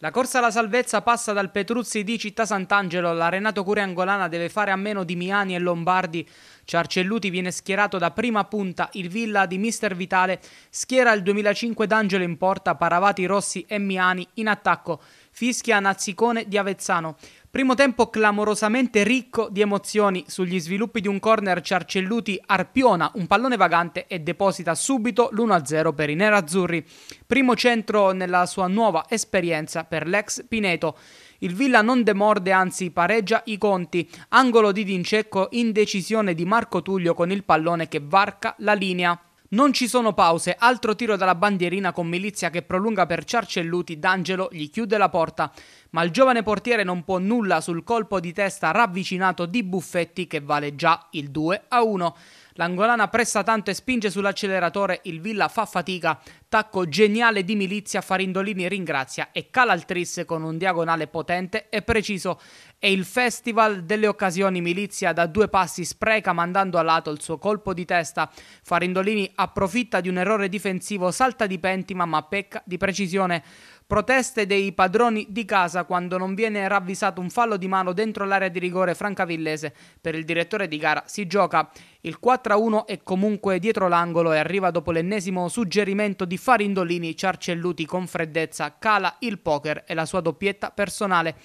La corsa alla salvezza passa dal Petruzzi di Città Sant'Angelo, la Renato Angolana deve fare a meno di Miani e Lombardi, Ciarcelluti viene schierato da prima punta, il Villa di Mister Vitale schiera il 2005 d'Angelo in porta, Paravati, Rossi e Miani in attacco, fischia Nazzicone di Avezzano. Primo tempo clamorosamente ricco di emozioni sugli sviluppi di un corner Ciarcelluti arpiona un pallone vagante e deposita subito l'1-0 per i nerazzurri. Primo centro nella sua nuova esperienza per l'ex Pineto. Il Villa non demorde, anzi pareggia i conti. Angolo di Dincecco indecisione di Marco Tullio con il pallone che varca la linea. Non ci sono pause, altro tiro dalla bandierina con Milizia che prolunga per Ciarcelluti, D'Angelo gli chiude la porta, ma il giovane portiere non può nulla sul colpo di testa ravvicinato di Buffetti che vale già il 2 a 1. L'angolana pressa tanto e spinge sull'acceleratore, il Villa fa fatica, tacco geniale di Milizia, Farindolini ringrazia e cala il tris con un diagonale potente e preciso. È il festival delle occasioni Milizia da due passi spreca mandando a lato il suo colpo di testa. Farindolini approfitta di un errore difensivo, salta di pentima ma pecca di precisione proteste dei padroni di casa quando non viene ravvisato un fallo di mano dentro l'area di rigore francavillese. Per il direttore di gara si gioca il 4-1 è comunque dietro l'angolo e arriva dopo l'ennesimo suggerimento di Farindolini, Ciarcelluti con freddezza cala il poker e la sua doppietta personale.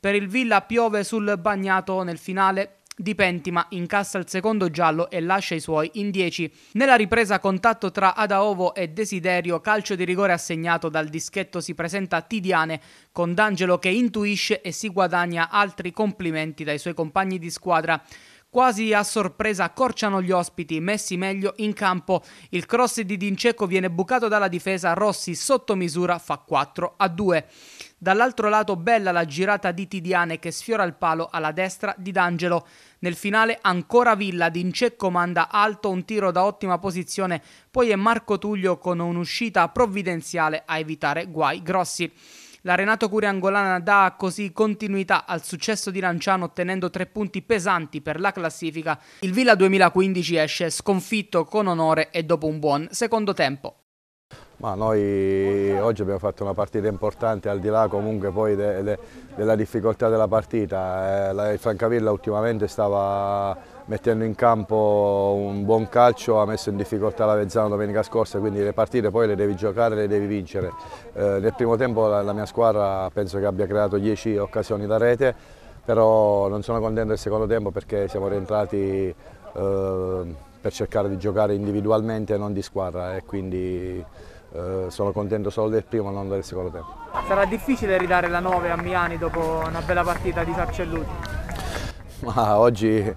Per il Villa piove sul bagnato nel finale di Pentima incassa il secondo giallo e lascia i suoi in 10. Nella ripresa contatto tra Adaovo e Desiderio, calcio di rigore assegnato dal dischetto si presenta a Tidiane con D'Angelo che intuisce e si guadagna altri complimenti dai suoi compagni di squadra. Quasi a sorpresa accorciano gli ospiti, messi meglio in campo. Il cross di Dinceco viene bucato dalla difesa, Rossi sotto misura fa 4 a 2. Dall'altro lato bella la girata di Tidiane che sfiora il palo alla destra di D'Angelo. Nel finale ancora Villa, D'Incecco manda alto un tiro da ottima posizione, poi è Marco Tullio con un'uscita provvidenziale a evitare guai grossi. La Renato Angolana dà così continuità al successo di Lanciano ottenendo tre punti pesanti per la classifica. Il Villa 2015 esce sconfitto con onore e dopo un buon secondo tempo. Ma noi oggi abbiamo fatto una partita importante, al di là comunque poi de, de, della difficoltà della partita. Eh, la, il Francavilla ultimamente stava mettendo in campo un buon calcio, ha messo in difficoltà la Vezzano domenica scorsa, quindi le partite poi le devi giocare, e le devi vincere. Eh, nel primo tempo la, la mia squadra penso che abbia creato 10 occasioni da rete, però non sono contento del secondo tempo perché siamo rientrati eh, per cercare di giocare individualmente e non di squadra e quindi eh, sono contento solo del primo, non del secondo tempo. Sarà difficile ridare la 9 a Miani dopo una bella partita di Sarcelluti? Ma oggi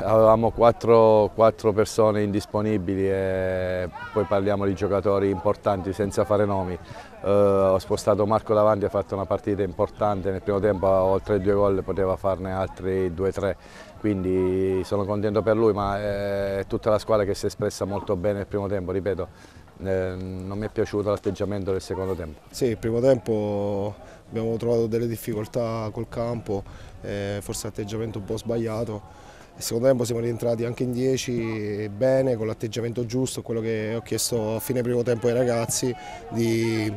avevamo 4, quattro, persone indisponibili e poi parliamo di giocatori importanti senza fare nomi. Eh, ho spostato Marco davanti, ha fatto una partita importante, nel primo tempo oltre ai due gol poteva farne altri 2-3, quindi sono contento per lui ma è tutta la squadra che si è espressa molto bene nel primo tempo, ripeto eh, non mi è piaciuto l'atteggiamento del secondo tempo. Sì, il primo tempo abbiamo trovato delle difficoltà col campo, eh, forse l'atteggiamento un po' sbagliato. Il secondo tempo siamo rientrati anche in 10 bene, con l'atteggiamento giusto, quello che ho chiesto a fine primo tempo ai ragazzi di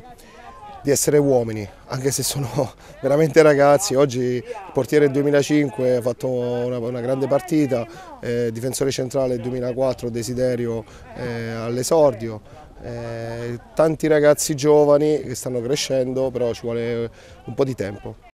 di essere uomini, anche se sono veramente ragazzi. Oggi il portiere 2005 ha fatto una, una grande partita, eh, difensore centrale 2004 Desiderio eh, all'esordio. Eh, tanti ragazzi giovani che stanno crescendo, però ci vuole un po' di tempo.